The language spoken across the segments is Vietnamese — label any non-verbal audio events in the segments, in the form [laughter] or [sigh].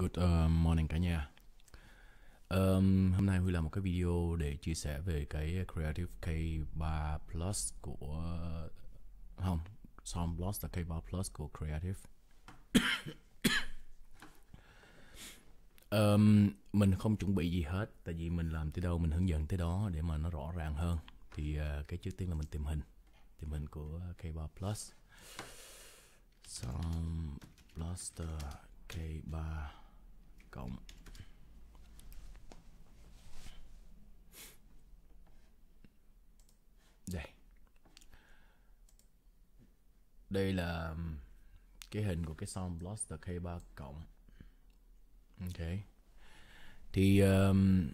Good uh, morning cả nhà. Um, hôm nay Huy làm một cái video để chia sẻ về cái Creative K3 Plus của không, Sound Plus là K3 Plus của Creative. um, mình không chuẩn bị gì hết, tại vì mình làm tới đâu mình hướng dẫn tới đó để mà nó rõ ràng hơn. Thì uh, cái trước tiên là mình tìm hình, tìm hình của K3 Plus. Sound plus, uh, K3 cộng đây đây là um, cái hình của cái song blaster K3 cộng ok thì um,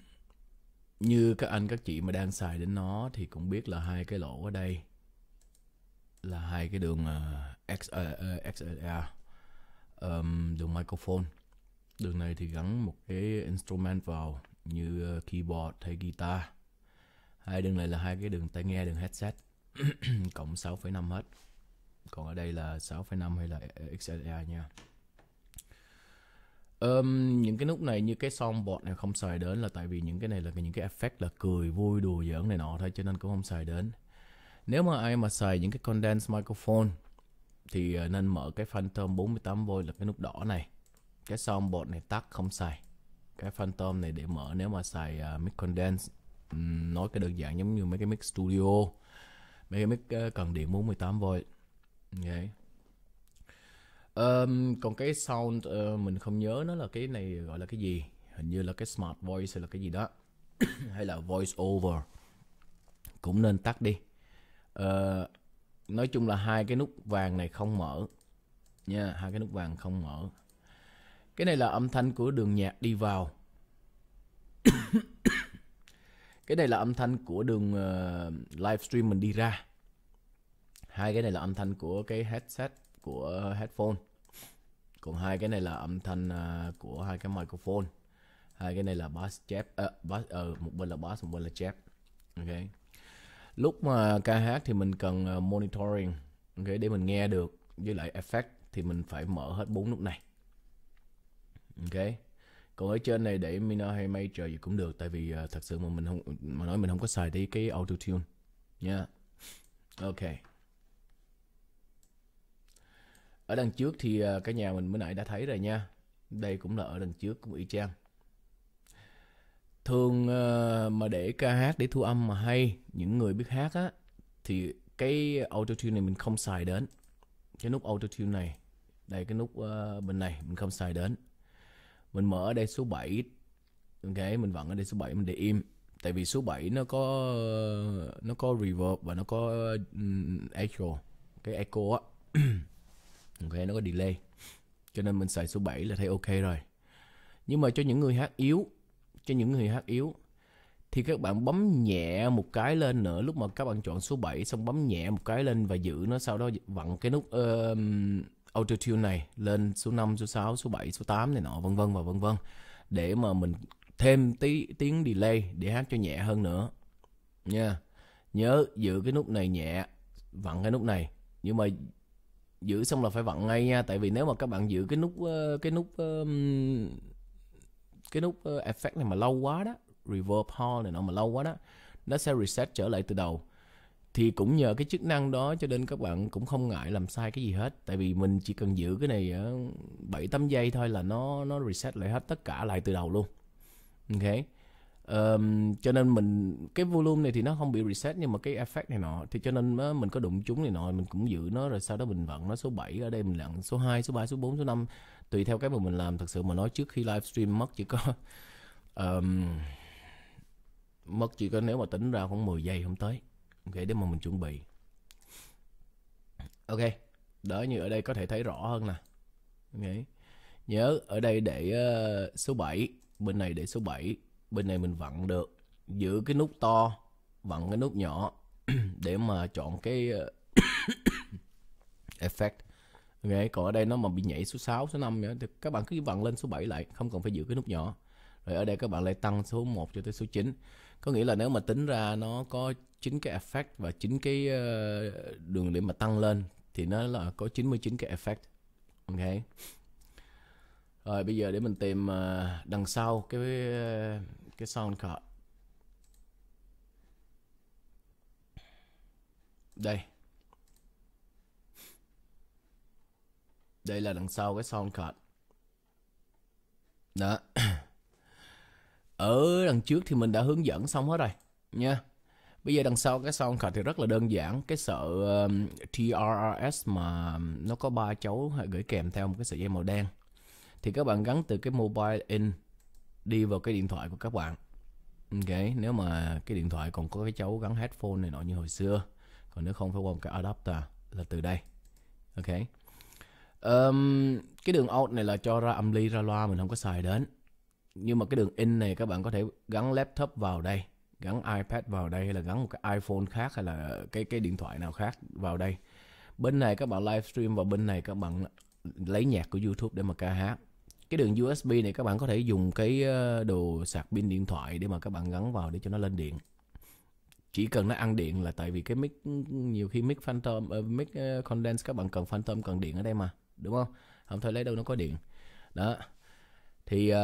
như các anh các chị mà đang xài đến nó thì cũng biết là hai cái lỗ ở đây là hai cái đường uh, XLR, uh, uh, XLR um, đường microphone Đường này thì gắn một cái instrument vào như ờ, keyboard hay guitar. Hai đường này là hai cái đường tai nghe, đường headset [clears throat] cộng 6,5 hết. Còn ở đây là 6,5 hay là ờ, XLR e nha. Um, những cái nút này như cái soundboard này không xài đến là tại vì những cái này là những cái effect là cười, vui, đùa giỡn này nọ thôi cho nên cũng không xài đến. Nếu mà ai mà xài những cái condense microphone thì ờ, nên mở cái Phantom 48V là cái nút đỏ này cái son bột này tắt không xài cái phantom này để mở nếu mà xài uh, mic condense um, nói cái đơn giản giống như mấy cái mic studio mấy cái mic uh, cần điện 48V okay. um, còn cái sound uh, mình không nhớ nó là cái này gọi là cái gì hình như là cái smart voice hay là cái gì đó [coughs] hay là voice over cũng nên tắt đi uh, nói chung là hai cái nút vàng này không mở nha yeah, hai cái nút vàng không mở cái này là âm thanh của đường nhạc đi vào. [coughs] cái này là âm thanh của đường uh, ờ, livestream mình đi ra. Hai cái này là âm thanh của cái headset của headphone. Còn hai cái này là âm thanh uh, của hai cái microphone. Hai cái này là bass chép uh, bass uh, một bên là bass một bên là chép. Ok. Lúc mà ca hát thì mình cần monitoring ok để mình nghe được với lại effect thì mình phải mở hết bốn nút này ok còn ở trên này để minor hay major gì cũng được tại vì uh, thật sự mà mình không mà nói mình không có xài đi cái auto tune nha yeah. ok ở đằng trước thì uh, cái nhà mình mới nãy đã thấy rồi nha đây cũng là ở đằng trước cũng y chang thường uh, mà để ca hát để thu âm mà hay những người biết hát á thì cái auto tune này mình không xài đến cái nút auto tune này đây cái nút uh, bên này mình không xài đến mình mở ở đây số 7 ok mình vẫn ở đây số 7 mình để im tại vì số 7 nó có nó có reverb và nó có echo cái echo á [clears throat] ok nó có delay cho nên mình xài số 7 là thấy ok rồi nhưng mà cho những người hát yếu cho những người hát yếu thì các bạn bấm nhẹ một cái lên nữa lúc mà các bạn chọn số 7 xong bấm nhẹ một cái lên và giữ nó sau đó vặn cái nút uh, auto tune này lên số 5, số 6, số 7, số 8 này nọ vân vân và vân vân để mà mình thêm tí tiếng delay để hát cho nhẹ hơn nữa nha nhớ giữ cái nút này nhẹ vặn cái nút này nhưng mà giữ xong là phải vặn ngay nha tại vì nếu mà các bạn giữ cái nút ờ, cái nút ờ, cái nút ờ, effect này mà lâu quá đó reverb hall này nọ mà lâu quá đó nó sẽ reset trở lại từ đầu thì cũng nhờ cái chức năng đó cho nên các bạn cũng không ngại làm sai cái gì hết tại vì mình chỉ cần giữ cái này bảy tám giây thôi là nó nó reset lại hết tất cả lại từ đầu luôn ok um, cho nên mình cái volume này thì nó không bị reset nhưng mà cái effect này nọ thì cho nên mình có đụng chúng này nọ mình cũng giữ nó rồi sau đó mình vẫn nó số 7 ở đây mình lặn số 2 số 3 số 4 số 5 tùy theo cái mà mình làm thật sự mà nói trước khi livestream mất chỉ có um, [laughs] mất chỉ có nếu mà tính ra khoảng 10 giây không tới ok để mà mình chuẩn bị ok đó như ở đây có thể thấy rõ hơn nè ok nhớ ở đây để uh, số 7 bên này để số 7 bên này mình vặn được giữ cái nút to vặn cái nút nhỏ [clears throat] để mà chọn cái ờ, [coughs] effect ok còn ở đây nó mà bị nhảy số 6 số 5 nữa thì các bạn cứ vặn lên số 7 lại không cần phải giữ cái nút nhỏ rồi ở đây các bạn lại tăng số 1 cho tới số 9 có nghĩa là nếu mà tính ra nó có chín cái effect và chín cái ờ, đường để mà tăng lên thì nó là có 99 cái effect ok rồi bây giờ để mình tìm ờ, đằng sau cái cái sound card đây đây là đằng sau cái sound card ở đằng trước thì mình đã hướng dẫn xong hết rồi nha bây giờ đằng sau cái song card thì rất là đơn giản cái sợ um, TRRS mà nó có ba chấu gửi kèm theo một cái sợi dây màu đen thì các bạn gắn từ cái mobile in đi vào cái điện thoại của các bạn ok nếu mà cái điện thoại còn có cái chấu gắn headphone này nọ như hồi xưa còn nếu không phải qua một cái adapter là từ đây ok um, cái đường out này là cho ra âm ly ra loa mình không có xài đến nhưng mà cái đường in này các bạn có thể gắn laptop vào đây gắn iPad vào đây hay là gắn một cái iPhone khác hay là cái cái điện thoại nào khác vào đây bên này các bạn livestream và bên này các bạn lấy nhạc của YouTube để mà ca hát cái đường USB này các bạn có thể dùng cái ờ, đồ sạc pin điện thoại để mà các bạn gắn vào để cho nó lên điện chỉ cần nó ăn điện là tại vì cái mic nhiều khi mic phantom uh, mic uh, condense các bạn cần phantom cần điện ở đây mà đúng không không thôi lấy đâu nó có điện đó thì uh,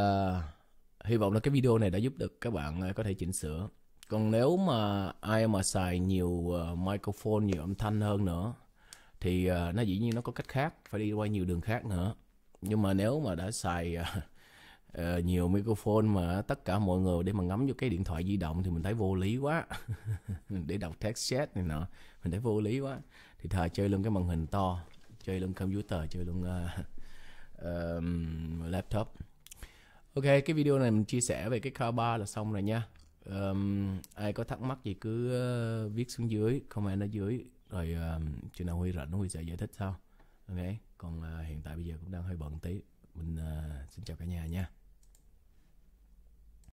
hy vọng là cái video này đã giúp được các bạn ờ, có thể chỉnh sửa còn nếu mà ai mà xài nhiều ờ, microphone nhiều âm thanh hơn nữa thì ờ, nó dĩ nhiên nó có cách khác phải đi qua nhiều đường khác nữa nhưng mà nếu mà đã xài nhiều microphone mà tất cả mọi người để mà ngắm vô cái điện thoại di động thì mình thấy vô lý quá [laughs] để đọc text chat này nọ mình thấy vô lý quá thì thà chơi luôn cái màn hình to chơi luôn computer chơi luôn uh, uh, laptop Ok, cái video này mình chia sẻ về cái car ba là xong rồi nha. Um, ai có thắc mắc gì cứ uh, viết xuống dưới, comment ở dưới. Rồi uh, chừng nào Huy rảnh Huy sẽ giải thích sau. Ok, còn uh, hiện tại bây giờ cũng đang hơi bận tí. Mình uh, xin chào cả nhà nha.